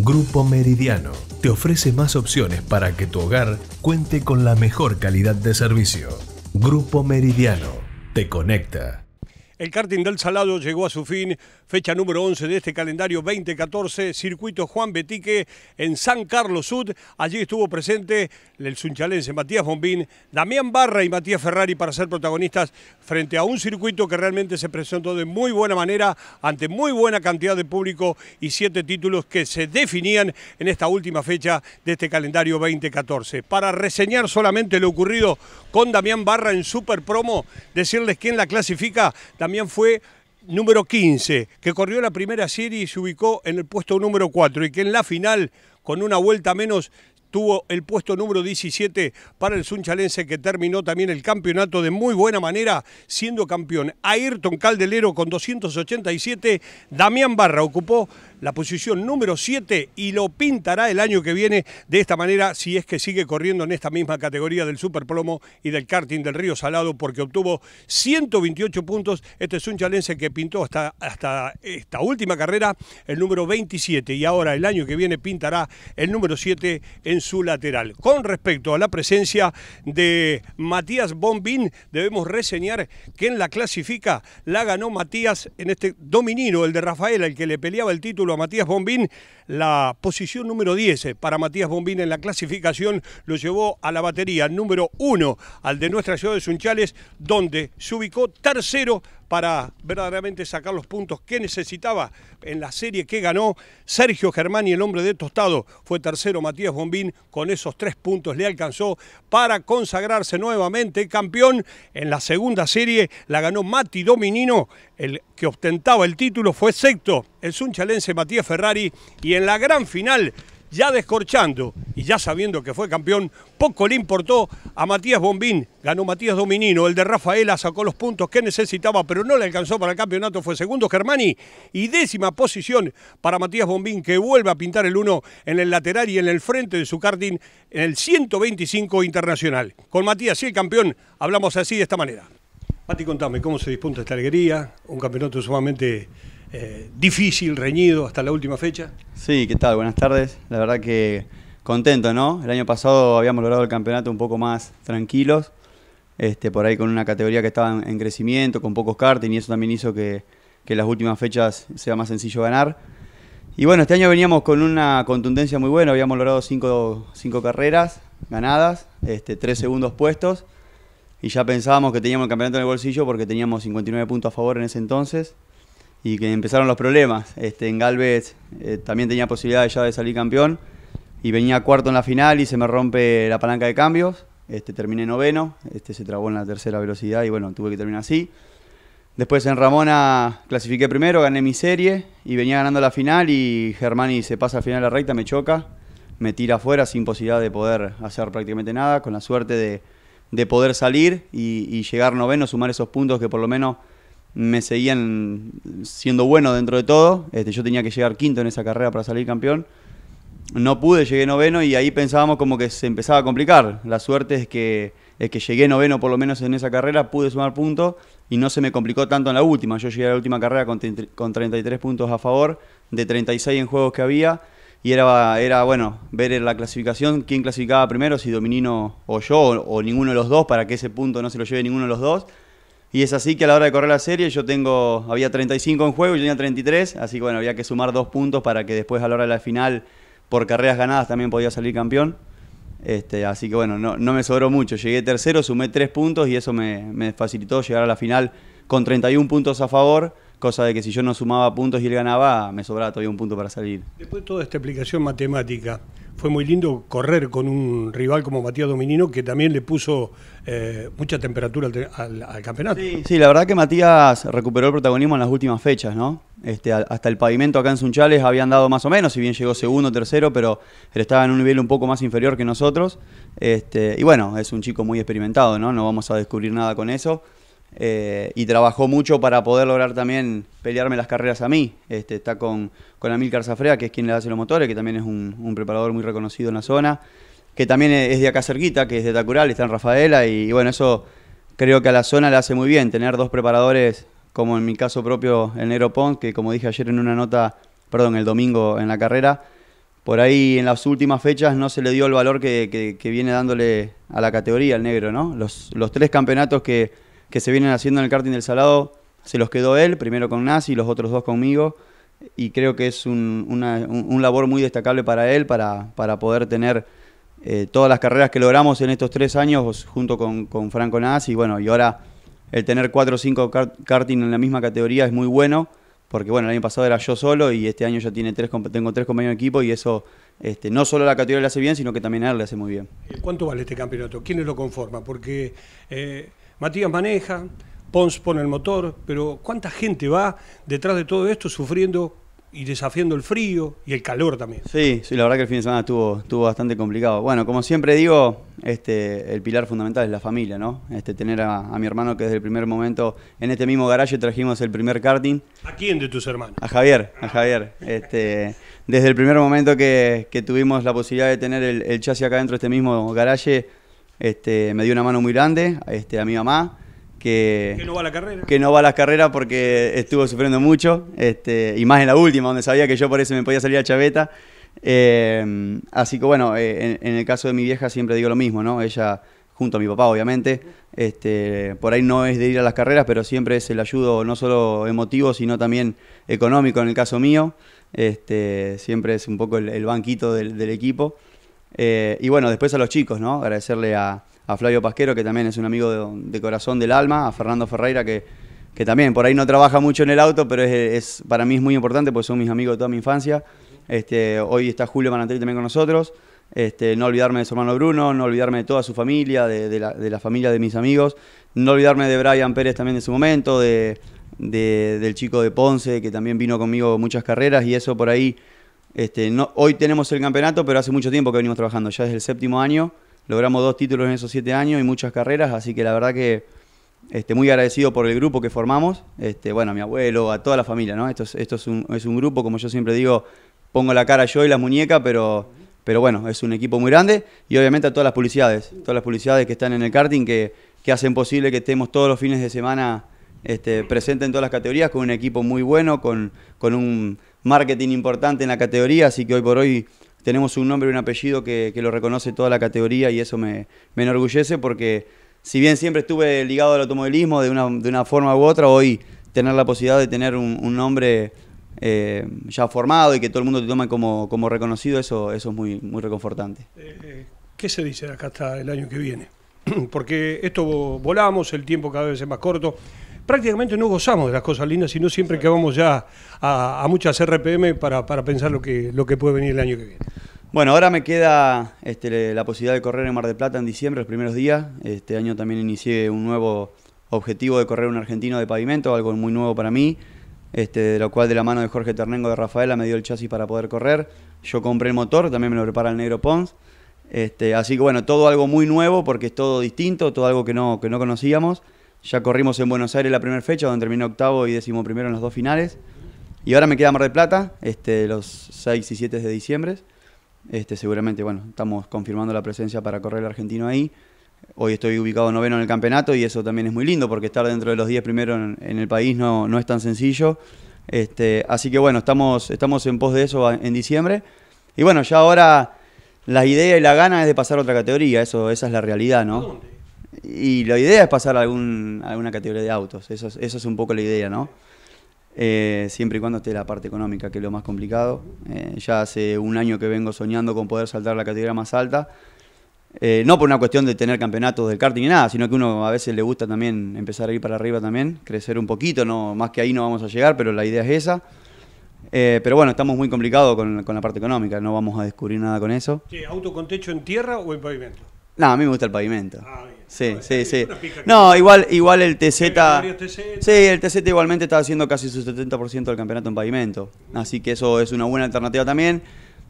Grupo Meridiano te ofrece más opciones para que tu hogar cuente con la mejor calidad de servicio. Grupo Meridiano te conecta. El karting del Salado llegó a su fin, fecha número 11 de este calendario 2014, circuito Juan Betique en San Carlos Sud. Allí estuvo presente el sunchalense Matías Bombín, Damián Barra y Matías Ferrari para ser protagonistas frente a un circuito que realmente se presentó de muy buena manera ante muy buena cantidad de público y siete títulos que se definían en esta última fecha de este calendario 2014. Para reseñar solamente lo ocurrido con Damián Barra en Super Promo, decirles quién la clasifica, también fue número 15, que corrió la primera serie y se ubicó en el puesto número 4 y que en la final, con una vuelta menos, tuvo el puesto número 17 para el sunchalense que terminó también el campeonato de muy buena manera siendo campeón. Ayrton Caldelero con 287, Damián Barra ocupó la posición número 7 y lo pintará el año que viene de esta manera si es que sigue corriendo en esta misma categoría del superplomo y del karting del Río Salado porque obtuvo 128 puntos. Este es un chalense que pintó hasta, hasta esta última carrera el número 27 y ahora el año que viene pintará el número 7 en su lateral. Con respecto a la presencia de Matías Bombín, debemos reseñar que en la clasifica la ganó Matías en este dominino, el de Rafael, el que le peleaba el título a Matías Bombín, la posición número 10 eh, para Matías Bombín en la clasificación lo llevó a la batería número 1, al de nuestra ciudad de Sunchales, donde se ubicó tercero para verdaderamente sacar los puntos que necesitaba en la serie que ganó. Sergio Germán y el hombre de Tostado fue tercero, Matías Bombín, con esos tres puntos le alcanzó para consagrarse nuevamente campeón. En la segunda serie la ganó Mati Dominino, el que ostentaba el título fue sexto, el sunchalense Matías Ferrari, y en la gran final ya descorchando y ya sabiendo que fue campeón, poco le importó a Matías Bombín, ganó Matías Dominino, el de Rafaela sacó los puntos que necesitaba, pero no le alcanzó para el campeonato, fue segundo Germani y décima posición para Matías Bombín, que vuelve a pintar el 1 en el lateral y en el frente de su karting en el 125 internacional. Con Matías y el campeón hablamos así de esta manera. Mati, contame, ¿cómo se disputa esta alegría? Un campeonato sumamente eh, difícil, reñido hasta la última fecha. Sí, ¿qué tal? Buenas tardes. La verdad que contento, ¿no? El año pasado habíamos logrado el campeonato un poco más tranquilos, este, por ahí con una categoría que estaba en crecimiento, con pocos karting, y eso también hizo que, que las últimas fechas sea más sencillo ganar. Y bueno, este año veníamos con una contundencia muy buena, habíamos logrado cinco, carreras ganadas, este, tres segundos puestos, y ya pensábamos que teníamos el campeonato en el bolsillo porque teníamos 59 puntos a favor en ese entonces, y que empezaron los problemas. Este, en Galvez eh, también tenía posibilidades ya de salir campeón y venía cuarto en la final y se me rompe la palanca de cambios. Este, terminé noveno, este, se trabó en la tercera velocidad y bueno, tuve que terminar así. Después en Ramona clasifiqué primero, gané mi serie y venía ganando la final y Germani se pasa al final a la recta, me choca, me tira afuera sin posibilidad de poder hacer prácticamente nada, con la suerte de, poder salir y llegar noveno, sumar esos puntos que por lo menos me seguían siendo bueno dentro de todo. Este, yo tenía que llegar quinto en esa carrera para salir campeón. No pude, llegué noveno y ahí pensábamos como que se empezaba a complicar. La suerte es que, que llegué noveno por lo menos en esa carrera, pude sumar puntos y no se me complicó tanto en la última. Yo llegué a la última carrera con, 33 puntos a favor de 36 en juegos que había y era, era bueno ver en la clasificación quién clasificaba primero, si Dominino o yo o ninguno de los dos, para que ese punto no se lo lleve ninguno de los dos y es así que a la hora de correr la serie yo tengo, había 35 en juego y yo tenía 33, así que bueno, había que sumar dos puntos para que después a la hora de la final, por carreras ganadas, también podía salir campeón. Este, así que bueno, no, me sobró mucho. Llegué tercero, sumé tres puntos y eso me, me facilitó llegar a la final con 31 puntos a favor cosa de que si yo no sumaba puntos y él ganaba, me sobraba todavía un punto para salir. Después de toda esta explicación matemática, fue muy lindo correr con un rival como Matías Dominino, que también le puso eh, mucha temperatura al, campeonato. Sí, la verdad que Matías recuperó el protagonismo en las últimas fechas, ¿no? Este, hasta el pavimento acá en Sunchales habían dado más o menos, si bien llegó segundo, tercero, pero él estaba en un nivel un poco más inferior que nosotros. Este, y bueno, es un chico muy experimentado, ¿no? No vamos a descubrir nada con eso. Eh, y trabajó mucho para poder lograr también pelearme las carreras a mí. Este, está con, con Amilcar Zafrea, que es quien le hace los motores, que también es un, preparador muy reconocido en la zona, que también es de acá cerquita, que es de Tacural, está en Rafaela, y, bueno, eso creo que a la zona le hace muy bien tener dos preparadores, como en mi caso propio el Negro Pont, que como dije ayer en una nota, perdón, el domingo en la carrera, por ahí en las últimas fechas no se le dio el valor que, viene dándole a la categoría el negro, ¿no? los tres campeonatos que, que se vienen haciendo en el karting del Salado, se los quedó él, primero con Nazi y los otros dos conmigo. Y creo que es un, una, labor muy destacable para él, para, para poder tener eh, todas las carreras que logramos en estos tres años junto con, Franco Nazi. Y bueno, y ahora el tener cuatro o cinco karting en la misma categoría es muy bueno, porque bueno, el año pasado era yo solo y este año ya tiene tres, tengo tres compañeros de equipo y eso este, no solo la categoría le hace bien, sino que también a él le hace muy bien. ¿Cuánto vale este campeonato? ¿Quiénes lo conforman? Porque eh, Matías maneja, Pons pone el motor, pero ¿cuánta gente va detrás de todo esto sufriendo y desafiando el frío y el calor también? Sí, sí, la verdad que el fin de semana estuvo, bastante complicado. Bueno, como siempre digo, este, el pilar fundamental es la familia, ¿no? Este, tener a, mi hermano que desde el primer momento, en este mismo garaje trajimos el primer karting. ¿A quién de tus hermanos? A Javier, a Javier. Este, desde el primer momento que, tuvimos la posibilidad de tener el, el chasis acá dentro de este mismo garaje, este, me dio una mano muy grande este, a mi mamá. Que, no va a la carrera. Que no va a la carrera porque estuvo sufriendo mucho, este, y más en la última, donde sabía que yo por eso me podía salir a chaveta. Eh, así que bueno, eh, en, el caso de mi vieja siempre digo lo mismo, ¿no? Ella, junto a mi papá obviamente, por ahí no es de ir a las carreras, pero siempre es el ayudo no solo emotivo, sino también económico en el caso mío. siempre es un poco el, banquito del equipo. Eh, y bueno, después a los chicos, ¿no? Agradecerle a, Flavio Pasquero, que también es un amigo de, corazón del alma, a Fernando Ferreira, que, que también por ahí no trabaja mucho en el auto, pero es, para mí es muy importante, porque son mis amigos de toda mi infancia. Este, hoy está Julio Manatelli también con nosotros. Este, no olvidarme de su hermano Bruno, no olvidarme de toda su familia, de, la, familia de mis amigos, no olvidarme de Brian Pérez también de su momento, del chico de Ponce que también vino conmigo muchas carreras y eso por ahí este, hoy tenemos el campeonato, pero hace mucho tiempo que venimos trabajando, ya desde el séptimo año. Logramos dos títulos en esos siete años y muchas carreras, así que la verdad que este, muy agradecido por el grupo que formamos. Este, bueno, a mi abuelo, a toda la familia, ¿no? Esto, es, esto es, un, grupo, como yo siempre digo, pongo la cara yo y la muñeca, pero, pero bueno, es un equipo muy grande y obviamente a todas las publicidades, todas las publicidades que están en el karting que, hacen posible que estemos todos los fines de semana este, presentes en todas las categorías con un equipo muy bueno, con, con un marketing importante en la categoría, así que hoy por hoy tenemos un nombre y un apellido que, lo reconoce toda la categoría y eso me, enorgullece porque si bien siempre estuve ligado al automovilismo de una, forma u otra, hoy tener la posibilidad de tener un, nombre eh, ya formado y que todo el mundo te tome como, reconocido, eso, eso es muy, muy reconfortante. Eh, eh, ¿Qué se dice acá hasta el año que viene? Porque esto volamos, el tiempo cada vez es más corto prácticamente no gozamos de las cosas lindas, sino siempre que vamos ya a, muchas RPM para, pensar lo que, lo que puede venir el año que viene. Bueno, ahora me queda este, la posibilidad de correr en Mar de Plata en diciembre, los primeros días. Este año también inicié un nuevo objetivo de correr un argentino de pavimento, algo muy nuevo para mí, este, de lo cual de la mano de Jorge Ternengo de Rafaela me dio el chasis para poder correr. Yo compré el motor, también me lo prepara el negro Pons. Este, así que bueno, todo algo muy nuevo porque es todo distinto, todo algo que que no conocíamos. Ya corrimos en Buenos Aires la primera fecha, donde terminé octavo y décimo primero en las dos finales. Y ahora me queda Mar de Plata, este, los 6 y 7 de diciembre. Este, seguramente, bueno, estamos confirmando la presencia para correr el argentino ahí. Hoy estoy ubicado noveno en el campeonato y eso también es muy lindo porque estar dentro de los 10 primeros en, el país no, no es tan sencillo. Este, así que bueno, estamos, estamos en pos de eso en diciembre. Y bueno, ya ahora la idea y la gana es de pasar a otra categoría, eso, esa es la realidad, ¿no? Y la idea es pasar a, algún, alguna categoría de autos, eso es, eso es un poco la idea, ¿no? Eh, siempre y cuando esté la parte económica, que es lo más complicado. Eh, ya hace un año que vengo soñando con poder saltar la categoría más alta. Eh, no por una cuestión de tener campeonatos del karting ni nada, sino que uno a veces le gusta también empezar a ir para arriba también, crecer un poquito, no, más que ahí no vamos a llegar, pero la idea es esa. pero bueno, estamos muy complicados con, con, la parte económica, no vamos a descubrir nada con eso. ¿Auto con techo en tierra o en pavimento? No, a mí me gusta el pavimento. Ah, sí, sí, sí. No, igual, igual el TZ. Sí, el TZ igualmente está haciendo casi su 70% del campeonato en pavimento. Así que eso es una buena alternativa también.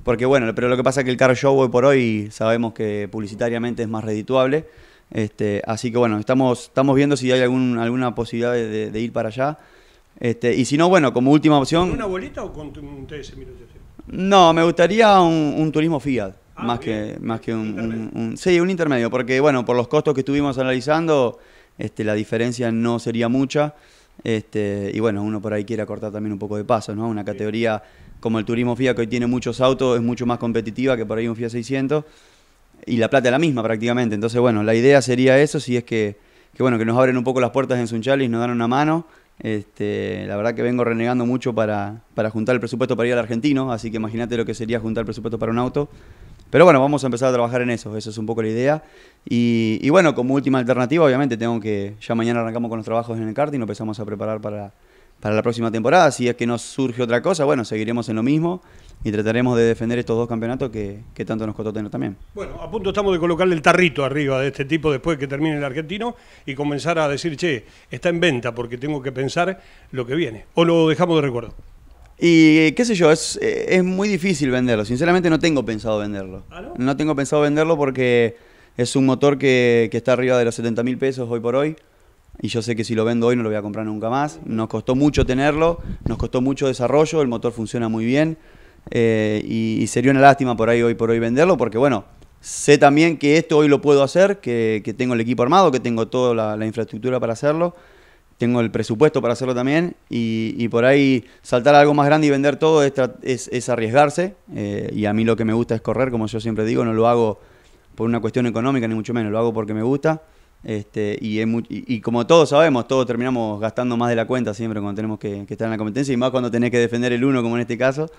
Porque bueno, pero lo que pasa es que el car show hoy por hoy sabemos que publicitariamente es más redituable. Este, así que bueno, estamos, estamos viendo si hay alguna posibilidad de, ir para allá. Este, y si no, bueno, como última opción. ¿Con una bolita o con un TS1800? No, me gustaría un turismo Fiat. Ah, más, que, más que un, un, un, Sí, un intermedio, porque bueno, por los costos que estuvimos analizando, este, la diferencia no sería mucha. Este, y bueno, uno por ahí quiere cortar también un poco de paso ¿no? Una categoría como el turismo FIA que hoy tiene muchos autos, es mucho más competitiva que por ahí un FIA 600. Y la plata es la misma prácticamente. Entonces, bueno, la idea sería eso, si es que, que bueno, que nos abren un poco las puertas en Sunchal y nos dan una mano. Este, la verdad que vengo renegando mucho para, para juntar el presupuesto para ir al argentino, así que imagínate lo que sería juntar el presupuesto para un auto. Pero bueno, vamos a empezar a trabajar en eso, esa es un poco la idea. Y, bueno, como última alternativa, obviamente tengo que, ya mañana arrancamos con los trabajos en el karting, nos empezamos a preparar para, la próxima temporada. Si es que nos surge otra cosa, bueno, seguiremos en lo mismo y trataremos de defender estos dos campeonatos que, que, tanto nos costó tener también. Bueno, a punto estamos de colocarle el tarrito arriba de este tipo después que termine el argentino y comenzar a decir, che, está en venta porque tengo que pensar lo que viene. O lo dejamos de recuerdo. Y qué sé yo, es, eh, es muy difícil venderlo. Sinceramente no tengo pensado venderlo. ¿Ah, no? tengo pensado venderlo porque es un motor que, que está arriba de los 70 mil pesos hoy por hoy. Y yo sé que si lo vendo hoy no lo voy a comprar nunca más. Nos costó mucho tenerlo, nos costó mucho desarrollo, el motor funciona muy bien. Eh, y, sería una lástima por ahí hoy por hoy venderlo porque bueno, sé también que esto hoy lo puedo hacer, que, que tengo el equipo armado, que tengo toda la, la infraestructura para hacerlo tengo el presupuesto para hacerlo también y, por ahí saltar algo más grande y vender todo es, arriesgarse eh, y a mí lo que me gusta es correr, como yo siempre digo, no lo hago por una cuestión económica ni mucho menos, lo hago porque me gusta este, y, y, como todos sabemos, todos terminamos gastando más de la cuenta siempre cuando tenemos que, estar en la competencia y más cuando tenés que defender el uno como en este caso.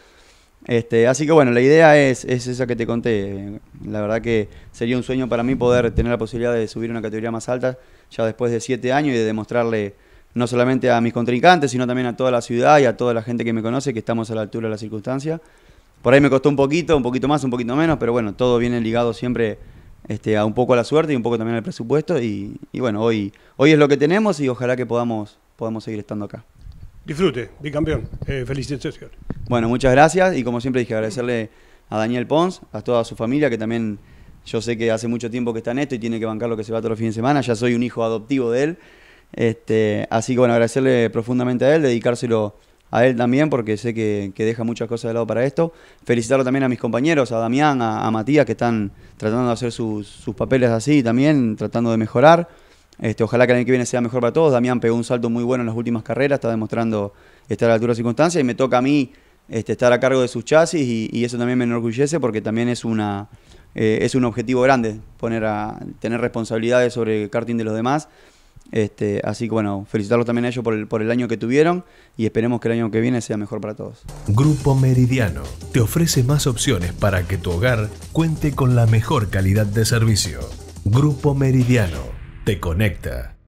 Este, así que bueno, la idea es, es esa que te conté. La verdad que sería un sueño para mí poder tener la posibilidad de subir una categoría más alta ya después de siete años y de demostrarle no solamente a mis contrincantes, sino también a toda la ciudad y a toda la gente que me conoce, que estamos a la altura de la circunstancia. Por ahí me costó un poquito, un poquito más, un poquito menos, pero bueno, todo viene ligado siempre este, a un poco a la suerte y un poco también al presupuesto. Y, bueno, hoy, hoy es lo que tenemos y ojalá que podamos, podamos seguir estando acá. Disfrute, bicampeón. Eh, felicitaciones. Bueno, muchas gracias y como siempre dije, agradecerle a Daniel Pons, a toda su familia, que también yo sé que hace mucho tiempo que está en esto y tiene que bancar lo que se va todos los fines de semana. Ya soy un hijo adoptivo de él. Este, así que bueno, agradecerle profundamente a él, dedicárselo a él también, porque sé que, deja muchas cosas de lado para esto. Felicitarlo también a mis compañeros, a Damián, a, Matías, que están tratando de hacer sus, papeles así también, tratando de mejorar. Este, ojalá que el año que viene sea mejor para todos. Damián pegó un salto muy bueno en las últimas carreras, está demostrando estar a la altura de circunstancias y me toca a mí este, estar a cargo de sus chasis y, eso también me enorgullece porque también es una eh, es un objetivo grande poner a tener responsabilidades sobre el karting de los demás este, así que bueno, felicitarlos también a ellos por por el año que tuvieron y esperemos que el año que viene sea mejor para todos. Grupo Meridiano te ofrece más opciones para que tu hogar cuente con la mejor calidad de servicio. Grupo Meridiano te conecta.